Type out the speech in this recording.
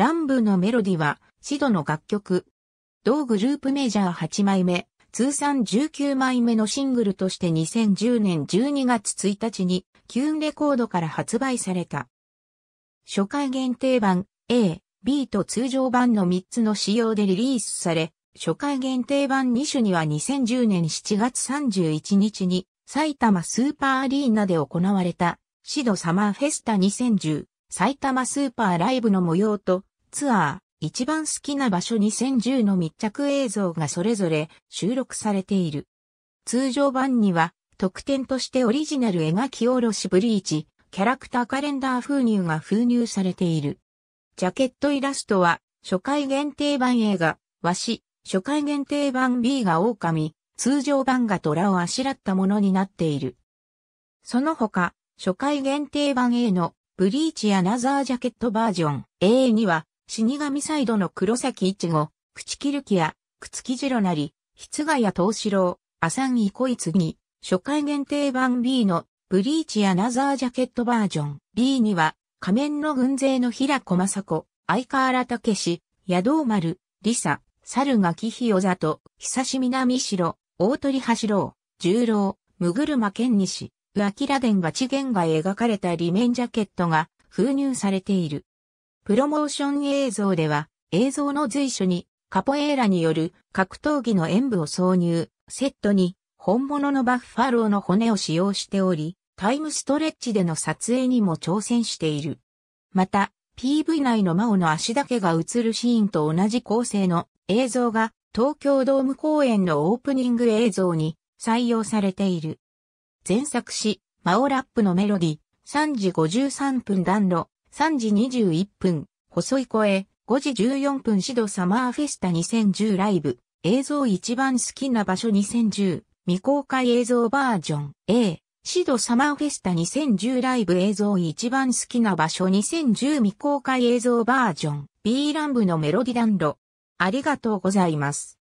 ランブのメロディは、シドの楽曲。同グループメジャー8枚目、通算19枚目のシングルとして2010年12月1日に、キューンレコードから発売された。初回限定版 A、B と通常版の3つの仕様でリリースされ、初回限定版2種には2010年7月31日に埼玉スーパーアリーナで行われたシドサマーフェスタ2010埼玉スーパーライブの模様とツアー、一番好きな場所2010の密着映像がそれぞれ収録されている。通常版には、特典としてオリジナル描き下ろしブリーチ、キャラクターカレンダー封入が封入されている。ジャケットイラストは、初回限定版 A が、わし、初回限定版 B が狼、通常版が虎をあしらったものになっている。その他、初回限定版 A のブリーチやナザージャケットバージョン A には死神サイドの黒崎一護、朽木るきや、朽木次郎なり、筆ヶ谷東四郎、浅木小に、初回限定版 B のブリーチやナザージャケットバージョン B には、仮面の軍勢の平子雅子、相川原武史、矢道丸、リサ、猿垣日与里、久し南城、大鳥橋郎、十郎、むぐるま剣西、うあきら伝が地源が描かれたリメンジャケットが封入されている。プロモーション映像では、映像の随所に、カポエーラによる格闘技の演舞を挿入、セットに本物のバッファローの骨を使用しており、タイムストレッチでの撮影にも挑戦している。また、PV 内のマオの足だけが映るシーンと同じ構成の映像が東京ドーム公演のオープニング映像に採用されている。前作詞、マオラップのメロディ、3時53分暖炉、3時21分、細い声、5時14分シドサマーフェスタ2010ライブ、映像一番好きな場所2010、未公開映像バージョン A、シドサマーフェスタ2010ライブ映像一番好きな場所2010未公開映像バージョン B ランブのメロディダンロ。ありがとうございます。